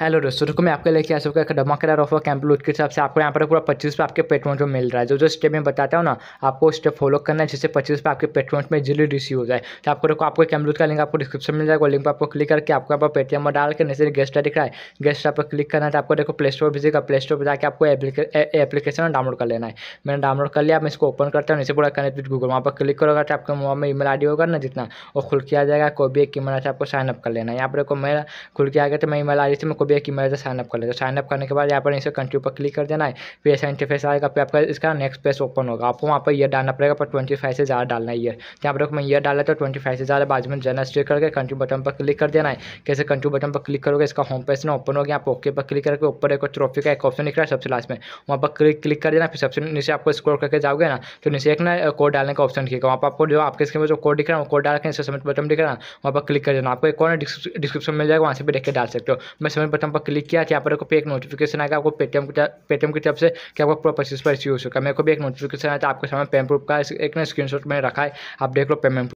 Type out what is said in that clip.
hello दोस्तों तो मैं आपके लेके आ सकता है धमाकेदार ऑफर कैंपलूट के हिसाब से आपको यहाँ पर पूरा पच्चीस पे आपके पेट्रोन जो मिल रहा है जो जो स्टेप मैं बताता हूँ ना आपको स्टेप फॉलो करना है जिससे पच्चीस पे आपके पेट्रोन में जल्दी रिसीव हो जाए तो आपको देखो आपको कैंपलूट का लिंक आपको डिस्क्रिप्शन मिल जाएगा लिंक पर आपको क्लिक करके आपको यहाँ पर पेटीएम में डाल के नीचे गेस्ट दिख रहा है गेस्ट पर क्लिक करना है तो आपको देखो प्ले स्टोर भेजेगा प्ले स्टोर पर जाकर आपको एप्लीकेशन डाउनलोड कर लेना है मैंने डाउनलोड कर लिया मैं इसको ओपन करता हूँ नीचे पूरा कनेक्ट विद गूगल वहाँ पर क्लिक करोगा तो आपके मोबाइल में ई आई होगा ना जितना वो खुल किया जाएगा कोई भी एक ई मेल तो आपको साइनअप कर लेना है यहाँ पर देखो मेरा खुल के आ गया तो मैं ईमेल आई थी मैं भी है कि मैं साइनअप कर लेता साइनअप करने के बाद यहाँ पर इसे कंट्री पर क्लिक कर देना है फिर ऐसा इंटरफेस आएगा फिर आपका इसका नेक्स्ट पेज ओपन होगा आपको वहाँ पर यह डालना पड़ेगा पर ट्वेंटी फाइव से ज़्यादा डालना है ईयर यहाँ पर मैं ईयर डाला तो ट्वेंटी फाइव से ज़्यादा बाजू में जनरल स्ट्रिक करके कंट्री बटन पर क्लिक कर देना है कैसे कंट्री बटन पर क्लिक करोगे इसका होम पेज ना ओपन हो गया आप ओके पर क्लिक करके ऊपर एक ट्रॉफी का एक ऑप्शन रहा है सबसे लास्ट में वहाँ पर क्लिक क्लिक कर देना फिर सबसे नीचे आपको स्क्रॉल करके जाओगे ना तो नीचे एक ना कोड डालने का ऑप्शन दिखेगा वहाँ पर आपको जो आपके स्क्रीन में जो कोड दिख रहा है कोड डाल के सबमिट बटन दिख रहा है वहाँ पर क्लिक कर देना आपको एक और डिस्क्रिप्शन मिल जाएगा वहाँ से भी देख के डाल सकते हो मैं सबमिट बटन पर क्लिक किया कि तो यहाँ पर आपको एक नोटिफिकेशन आएगा आपको पेटीएम की पेटीएम की तरफ से कि आपको प्रो पर पर यूज़ होगा मेरे को भी एक नोटिफिकेशन आया था आपके सामने पेमेंट प्रूफ का एक ना स्क्रीन मैंने रखा है आप देख लो पेमेंट